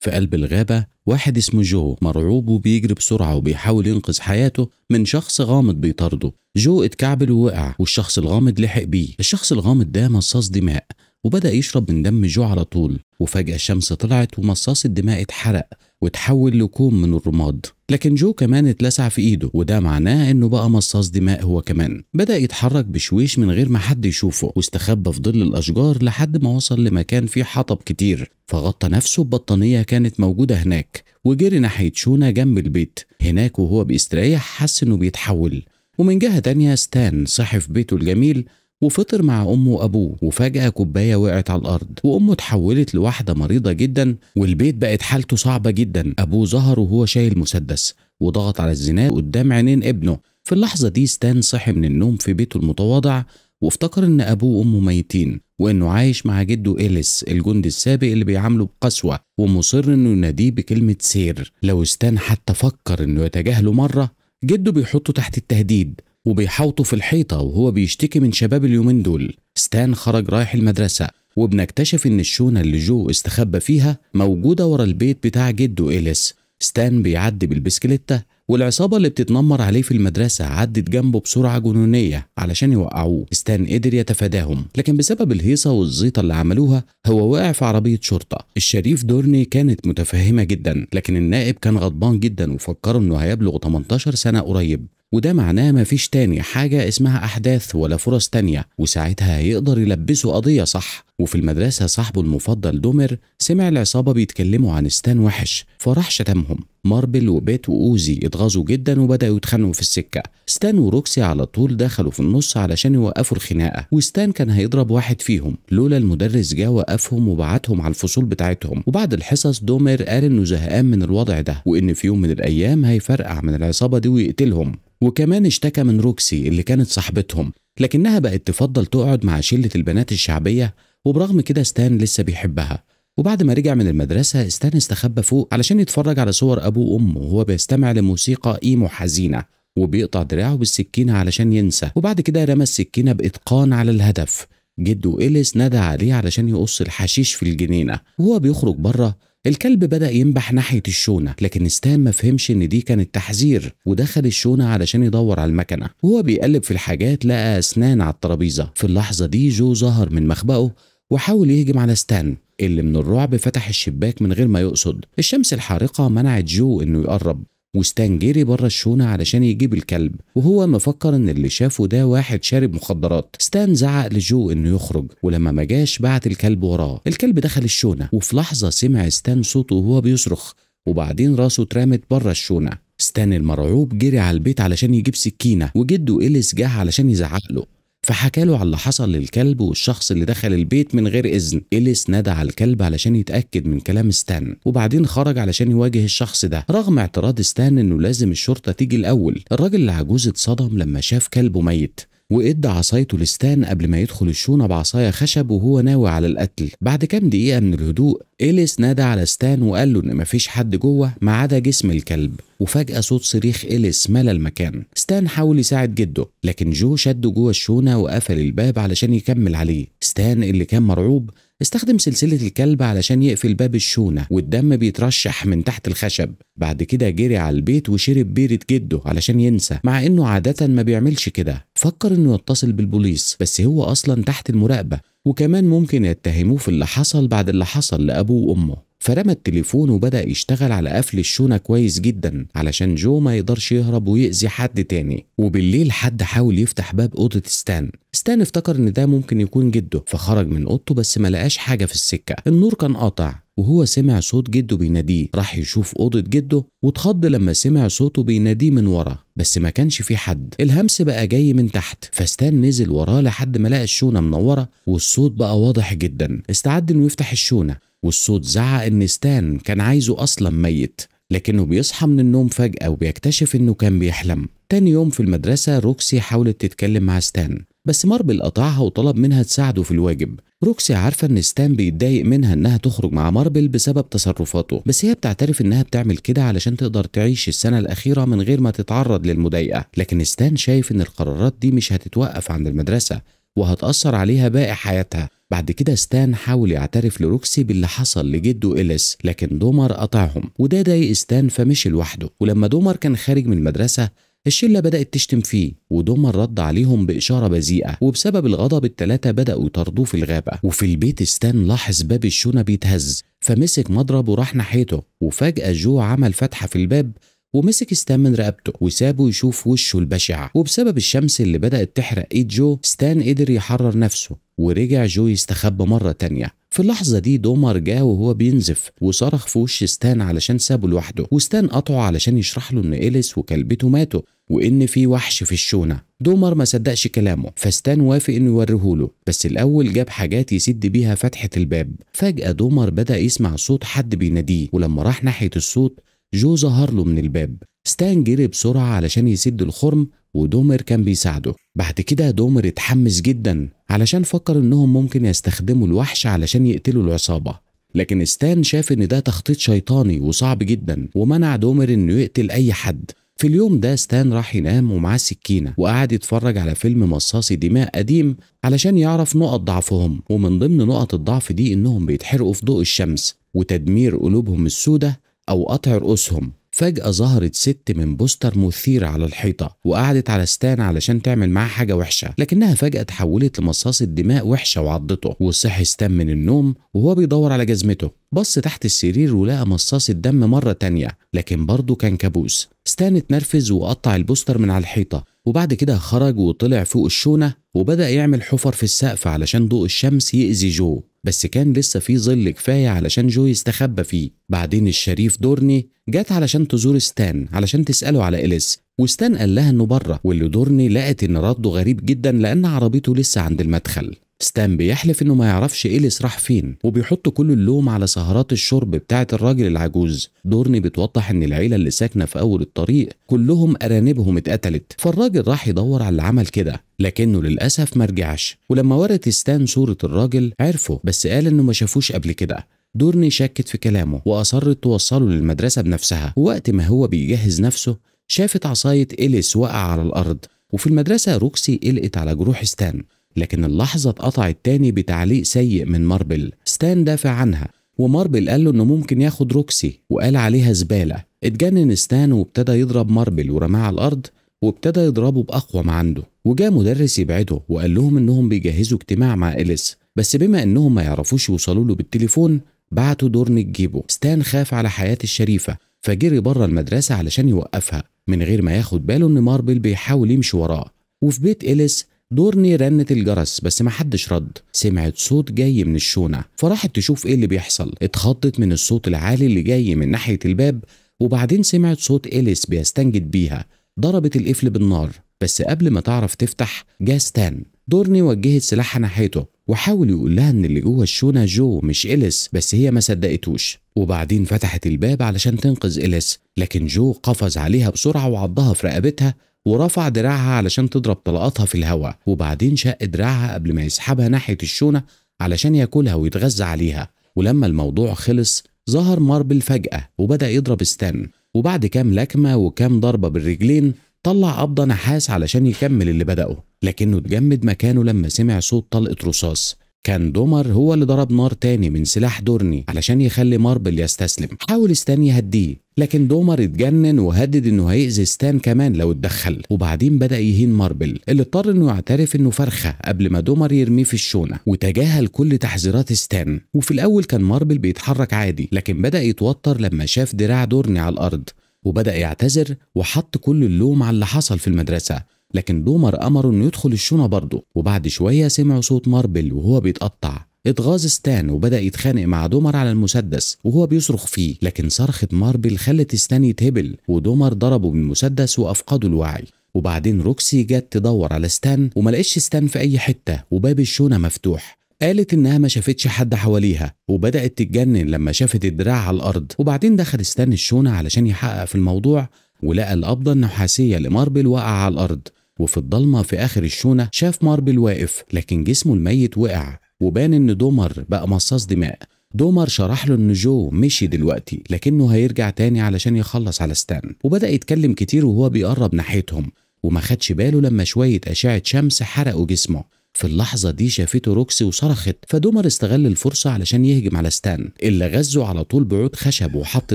في قلب الغابة واحد اسمه جو مرعوب وبيجري بسرعة وبيحاول ينقذ حياته من شخص غامض بيطارده جو اتكعبل ووقع والشخص الغامض لحق بيه الشخص الغامض ده مصاص دماء وبدأ يشرب من دم جو على طول وفجأة الشمس طلعت ومصاص الدماء اتحرق وتحول لكوم من الرماد لكن جو كمان اتلسع في ايده وده معناه انه بقى مصاص دماء هو كمان بدا يتحرك بشويش من غير ما حد يشوفه واستخبى في ظل الاشجار لحد ما وصل لمكان فيه حطب كتير فغطى نفسه ببطانيه كانت موجوده هناك وجري ناحيه شونا جنب البيت هناك وهو بيستريح حس انه بيتحول ومن جهه تانية ستان صاحب بيته الجميل وفطر مع امه وابوه وفجاه كوبايه وقعت على الارض وامه اتحولت لواحده مريضه جدا والبيت بقت حالته صعبه جدا ابوه ظهر وهو شايل مسدس وضغط على الزناد قدام عينين ابنه في اللحظه دي ستان صحي من النوم في بيته المتواضع وافتكر ان ابوه وامه ميتين وانه عايش مع جده اليس الجندي السابق اللي بيعامله بقسوه ومصر انه يناديه بكلمه سير لو ستان حتى فكر انه يتجاهله مره جده بيحطه تحت التهديد وبيحاوطه في الحيطة وهو بيشتكي من شباب اليومين دول ستان خرج رايح المدرسة وبنكتشف إن الشونة اللي جو استخبى فيها موجودة ورا البيت بتاع جده إليس ستان بيعدي بالبسكليتة والعصابة اللي بتتنمر عليه في المدرسة عدت جنبه بسرعة جنونية علشان يوقعوه ستان قدر يتفاداهم لكن بسبب الهيصة والزيطة اللي عملوها هو وقع في عربية شرطة الشريف دورني كانت متفهمة جدا لكن النائب كان غضبان جدا وفكره انه هيبلغ 18 سنة قريب وده معناه مفيش تاني حاجة اسمها أحداث ولا فرص تانية وساعتها يقدر يلبسه قضية صح وفي المدرسة صاحبه المفضل دومر سمع العصابة بيتكلموا عن ستان وحش فراح شتمهم ماربل وبيت وأوزي اتغاظوا جدا وبدأوا يتخانقوا في السكة ستان وروكسي على طول دخلوا في النص علشان يوقفوا الخناقة وستان كان هيضرب واحد فيهم لولا المدرس جه وقفهم وبعتهم على الفصول بتاعتهم وبعد الحصص دومر قال انه زهقان من الوضع ده وان في يوم من الايام هيفرقع من العصابة دي ويقتلهم وكمان اشتكى من روكسي اللي كانت صاحبتهم لكنها بقت تفضل تقعد مع شلة البنات الشعبية وبرغم كده ستان لسه بيحبها وبعد ما رجع من المدرسة استان استخبى فوق علشان يتفرج على صور أبوه وأمه وهو بيستمع لموسيقى إيمو حزينة وبيقطع دراعه بالسكينة علشان ينسى وبعد كده رمى السكينة بإتقان على الهدف جده إليس نادى عليه علشان يقص الحشيش في الجنينة وهو بيخرج بره الكلب بدأ ينبح ناحية الشونة لكن ستان ما فهمش إن دي كانت تحذير ودخل الشونة علشان يدور على المكنة وهو بيقلب في الحاجات لقى أسنان على الترابيزة في اللحظة دي جو ظهر من مخبأه وحاول يهجم على ستان اللي من الرعب فتح الشباك من غير ما يقصد الشمس الحارقة منعت جو إنه يقرب وستان جري بره الشونة علشان يجيب الكلب وهو مفكر ان اللي شافه ده واحد شارب مخدرات ستان زعق لجو انه يخرج ولما ما جاش بعت الكلب وراه الكلب دخل الشونة وفي لحظة سمع ستان صوته وهو بيصرخ وبعدين راسه اترمت بره الشونة ستان المرعوب جري على البيت علشان يجيب سكينة وجده إليس جه علشان يزعق له فحكى له على اللي حصل للكلب والشخص اللي دخل البيت من غير اذن اليس نادى على الكلب علشان يتاكد من كلام ستان وبعدين خرج علشان يواجه الشخص ده رغم اعتراض ستان انه لازم الشرطه تيجي الاول الراجل العجوز اتصدم لما شاف كلبه ميت وادى عصايته لستان قبل ما يدخل الشونه بعصايه خشب وهو ناوي على القتل بعد كام دقيقه من الهدوء إليس نادى على ستان وقال له إن مفيش حد جوه ما عدا جسم الكلب وفجأة صوت صريخ إليس ملى المكان ستان حاول يساعد جده لكن جو شده جوه الشونة وقفل الباب علشان يكمل عليه ستان اللي كان مرعوب استخدم سلسلة الكلب علشان يقفل باب الشونة والدم بيترشح من تحت الخشب بعد كده جري على البيت وشرب بيرة جده علشان ينسى مع انه عادة ما بيعملش كده فكر انه يتصل بالبوليس بس هو اصلا تحت المراقبة وكمان ممكن يتهموه في اللي حصل بعد اللي حصل لابوه وامه فرمى التليفون وبدأ يشتغل على قفل الشونة كويس جدا علشان جو ما يقدرش يهرب ويأذي حد تاني وبالليل حد حاول يفتح باب أوضة ستان ستان افتكر إن ده ممكن يكون جده فخرج من أوضته بس ما لقاش حاجة في السكة النور كان قاطع وهو سمع صوت جده بيناديه راح يشوف اوضه جده واتخض لما سمع صوته بيناديه من ورا بس ما كانش في حد الهمس بقى جاي من تحت فستان نزل وراه لحد ما لقى الشونه منوره والصوت بقى واضح جدا استعد انه يفتح الشونه والصوت زعق ان ستان كان عايزه اصلا ميت لكنه بيصحى من النوم فجأة وبيكتشف إنه كان بيحلم. تاني يوم في المدرسة روكسي حاولت تتكلم مع ستان بس ماربل قطعها وطلب منها تساعده في الواجب روكسي عارفه ان ستان بيتضايق منها انها تخرج مع ماربل بسبب تصرفاته بس هي بتعترف انها بتعمل كده علشان تقدر تعيش السنه الاخيره من غير ما تتعرض للمضايقه لكن ستان شايف ان القرارات دي مش هتتوقف عند المدرسه وهتاثر عليها باقي حياتها بعد كده ستان حاول يعترف لروكسي باللي حصل لجده إليس لكن دومر قطعهم وده ضايق ستان فمشي لوحده ولما دومر كان خارج من المدرسة الشلة بدأت تشتم فيه ودوما رد عليهم بإشارة بذيئة وبسبب الغضب التلاتة بدأوا يطاردوه في الغابة وفي البيت ستان لاحظ باب الشونة بيتهز فمسك مضرب وراح ناحيته وفجأة جو عمل فتحة في الباب ومسك ستان من رقبته وسابه يشوف وشه البشع وبسبب الشمس اللي بدأت تحرق ايد جو ستان قدر يحرر نفسه ورجع جو يستخبى مرة تانية في اللحظة دي دومر جه وهو بينزف وصرخ في وش ستان علشان سابه لوحده وستان قطعه علشان يشرح له ان إليس وكلبته ماتوا وإن في وحش في الشونة دومر ما صدقش كلامه فستان وافق انه يوريهوله بس الأول جاب حاجات يسد بيها فتحة الباب فجأة دومر بدأ يسمع صوت حد بيناديه ولما راح ناحية الصوت جو ظهر له من الباب ستان جري بسرعة علشان يسد الخرم ودومر كان بيساعده بعد كده دومر اتحمس جدا علشان فكر انهم ممكن يستخدموا الوحش علشان يقتلوا العصابة لكن ستان شاف ان ده تخطيط شيطاني وصعب جدا ومنع دومر انه يقتل اي حد في اليوم ده ستان راح ينام ومعاه سكينة وقعد يتفرج على فيلم مصاصي دماء قديم علشان يعرف نقط ضعفهم ومن ضمن نقط الضعف دي انهم بيتحرقوا في ضوء الشمس وتدمير قلوبهم السودة أو قطع رؤوسهم فجأة ظهرت ست من بوستر مثير على الحيطة وقعدت على ستان علشان تعمل معاه حاجة وحشة لكنها فجأة تحولت لمصاصة دماء وحشة وعضته وصحي ستان من النوم وهو بيدور على جزمته بص تحت السرير ولقى مصاصة دم مرة تانية لكن برضه كان كابوس ستان اتنرفز وقطع البوستر من على الحيطة وبعد كده خرج وطلع فوق الشونة وبدأ يعمل حفر في السقف علشان ضوء الشمس يأذي جو بس كان لسه في ظل كفاية علشان جو يستخبى فيه بعدين الشريف دورني جات علشان تزور ستان علشان تسأله على إليس وستان قال لها إنه بره واللي دورني لقت إن رده غريب جدا لأن عربيته لسه عند المدخل ستان بيحلف انه ما يعرفش إيه إليس راح فين وبيحط كل اللوم على سهرات الشرب بتاعة الراجل العجوز دورني بتوضح ان العيلة اللي ساكنة في اول الطريق كلهم ارانبهم اتقتلت فالراجل راح يدور على اللي عمل كده لكنه للاسف ما رجعش ولما ورت ستان صورة الراجل عرفه بس قال انه ما شافوش قبل كده دورني شكت في كلامه وأصرت توصله للمدرسة بنفسها ووقت ما هو بيجهز نفسه شافت عصاية إليس وقع على الأرض وفي المدرسة روكسي قلقت على جروح ستان لكن اللحظة اتقطعت تاني بتعليق سيء من ماربل ستان دافع عنها وماربل قال له انه ممكن ياخد روكسي وقال عليها زبالة اتجنن ستان وابتدى يضرب ماربل ورماه على الارض وابتدى يضربه باقوى ما عنده وجاء مدرس يبعده وقال لهم انهم بيجهزوا اجتماع مع اليس بس بما انهم ما يعرفوش يوصلوا له بالتليفون بعتوا دورن تجيبه ستان خاف على حياة الشريفة فجري بره المدرسة علشان يوقفها من غير ما ياخد باله ان ماربل بيحاول يمشي وراه وفي بيت اليس دورني رنت الجرس بس محدش رد سمعت صوت جاي من الشونة فراحت تشوف ايه اللي بيحصل اتخضت من الصوت العالي اللي جاي من ناحية الباب وبعدين سمعت صوت إليس بيستنجد بيها ضربت القفل بالنار بس قبل ما تعرف تفتح جا ستان دورني وجهت سلاحها ناحيته وحاول يقول لها ان اللي جوه الشونه جو مش إليس بس هي ما صدقتوش وبعدين فتحت الباب علشان تنقذ إليس لكن جو قفز عليها بسرعه وعضها في رقبتها ورفع دراعها علشان تضرب طلقاتها في الهواء وبعدين شق دراعها قبل ما يسحبها ناحية الشونة علشان ياكلها ويتغذى عليها ولما الموضوع خلص ظهر ماربل فجأة وبدأ يضرب ستان وبعد كام لكمة وكام ضربة بالرجلين طلع قبضة نحاس علشان يكمل اللي بدأه لكنه اتجمد مكانه لما سمع صوت طلقة رصاص كان دومر هو اللي ضرب نار تاني من سلاح دورني علشان يخلي ماربل يستسلم حاول ستان يهديه لكن دومر اتجنن وهدد انه هيأذي ستان كمان لو اتدخل وبعدين بدأ يهين ماربل اللي اضطر انه يعترف انه فرخة قبل ما دومر يرميه في الشونة وتجاهل كل تحذيرات ستان وفي الأول كان ماربل بيتحرك عادي لكن بدأ يتوتر لما شاف دراع دورني على الأرض وبدأ يعتذر وحط كل اللوم على اللي حصل في المدرسة لكن دومر أمره إنه يدخل الشونة برضه وبعد شوية سمعوا صوت ماربل وهو بيتقطع اتغاظ ستان وبدا يتخانق مع دومر على المسدس وهو بيصرخ فيه لكن صرخه ماربل خلت ستان يتهبل ودومر ضربه بالمسدس وافقده الوعي وبعدين روكسي جت تدور على ستان وما لقتش ستان في اي حته وباب الشونه مفتوح قالت انها ما شافتش حد حواليها وبدات تتجنن لما شافت الدراع على الارض وبعدين دخل ستان الشونه علشان يحقق في الموضوع ولقى القبضه النحاسيه لماربل واقعه على الارض وفي الضلمة في آخر الشونة شاف ماربل واقف لكن جسمه الميت وقع وبان إن دومر بقى مصاص دماء دومر شرح له ان جو مشي دلوقتي لكنه هيرجع تاني علشان يخلص على ستان وبدا يتكلم كتير وهو بيقرب ناحيتهم وما خدش باله لما شويه اشعه شمس حرقوا جسمه في اللحظة دي شافته روكسي وصرخت فدومر استغل الفرصة علشان يهجم على ستان اللي غزه على طول بعود خشب وحط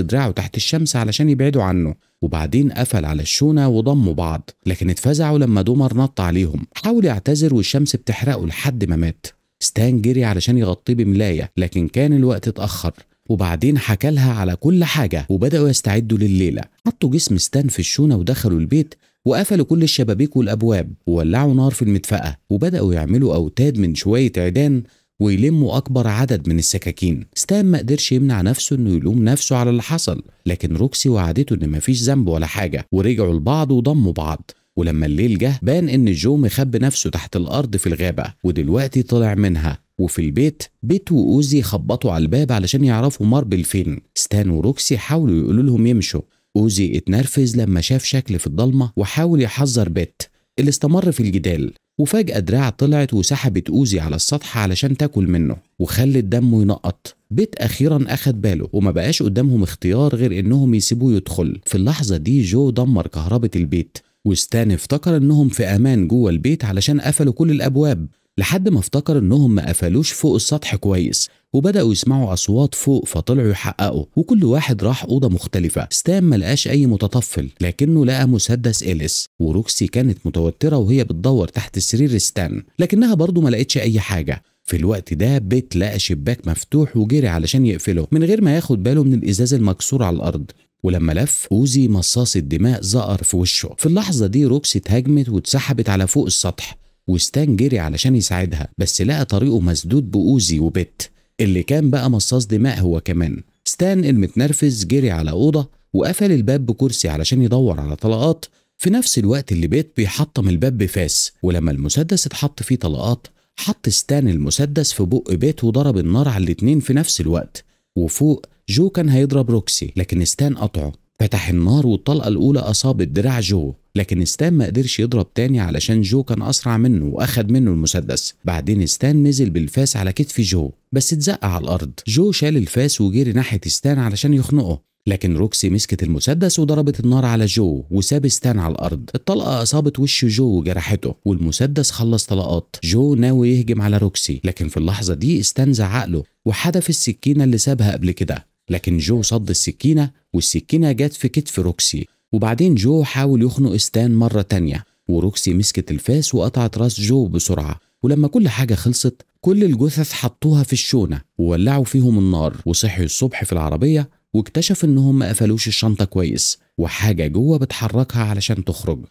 دراعه تحت الشمس علشان يبعدوا عنه وبعدين قفل على الشونة وضموا بعض لكن اتفزعوا لما دومر نط عليهم حاول يعتذر والشمس بتحرقه لحد ما مات ستان جري علشان يغطيه بملاية لكن كان الوقت اتأخر وبعدين حكى لها على كل حاجة وبدأوا يستعدوا لليلة حطوا جسم ستان في الشونة ودخلوا البيت وقفلوا كل الشبابيك والابواب وولعوا نار في المدفأة وبدأوا يعملوا أوتاد من شوية عيدان ويلموا أكبر عدد من السكاكين ستان ما قدرش يمنع نفسه إنه يلوم نفسه على اللي حصل لكن روكسي وعدته إن مفيش ذنب ولا حاجة ورجعوا لبعض وضموا بعض ولما الليل جه بان إن جو مخبي نفسه تحت الأرض في الغابة ودلوقتي طلع منها وفي البيت بيت وأوزي خبطوا على الباب علشان يعرفوا ماربل فين ستان وروكسي حاولوا يقولوا لهم يمشوا أوزي اتنرفز لما شاف شكل في الضلمة وحاول يحذر بيت اللي استمر في الجدال وفجأة دراع طلعت وسحبت أوزي على السطح علشان تاكل منه وخلت دمه ينقط بيت أخيرا أخد باله وما بقاش قدامهم اختيار غير إنهم يسيبوه يدخل في اللحظة دي جو دمر كهربة البيت وستان افتكر إنهم في أمان جوه البيت علشان قفلوا كل الأبواب لحد ما افتكر انهم ما قفلوش فوق السطح كويس وبداوا يسمعوا اصوات فوق فطلعوا يحققوا وكل واحد راح اوضه مختلفه ستان ما لقاش اي متطفل لكنه لقى مسدس اليس وروكسي كانت متوتره وهي بتدور تحت سرير ستان لكنها برضه ما لقتش اي حاجه في الوقت ده بيت لقى شباك مفتوح وجري علشان يقفله من غير ما ياخد باله من الازاز المكسور على الارض ولما لف اوزي مصاص الدماء زقر في وشه في اللحظه دي روكسي اتهاجمت واتسحبت على فوق السطح وستان جري علشان يساعدها بس لقى طريقه مسدود بأوزي وبت اللي كان بقى مصاص دماء هو كمان ستان المتنرفز جري على أوضة وقفل الباب بكرسي علشان يدور على طلقات في نفس الوقت اللي بيت بيحطم الباب بفاس ولما المسدس اتحط فيه طلقات حط ستان المسدس في بق بيت وضرب النار على الاتنين في نفس الوقت وفوق جو كان هيضرب روكسي لكن ستان قطعه فتح النار والطلقة الأولى أصابت دراع جو لكن ستان ما قدرش يضرب تاني علشان جو كان أسرع منه وأخد منه المسدس بعدين ستان نزل بالفاس على كتف جو بس اتزق على الأرض جو شال الفاس وجري ناحية ستان علشان يخنقه لكن روكسي مسكت المسدس وضربت النار على جو وساب ستان على الارض الطلقه اصابت وش جو وجرحته والمسدس خلص طلقات جو ناوي يهجم على روكسي لكن في اللحظه دي ستان زعق له وحدف السكينه اللي سابها قبل كده لكن جو صد السكينه والسكينة جت في كتف روكسي وبعدين جو حاول يخنق ستان مرة تانية وروكسي مسكت الفاس وقطعت راس جو بسرعة ولما كل حاجة خلصت كل الجثث حطوها في الشونة وولعوا فيهم النار وصحوا الصبح في العربية واكتشف انهم ما قفلوش الشنطة كويس وحاجة جوه بتحركها علشان تخرج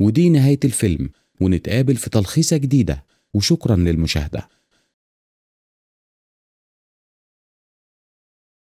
ودي نهاية الفيلم ونتقابل في تلخيصة جديدة وشكرا للمشاهده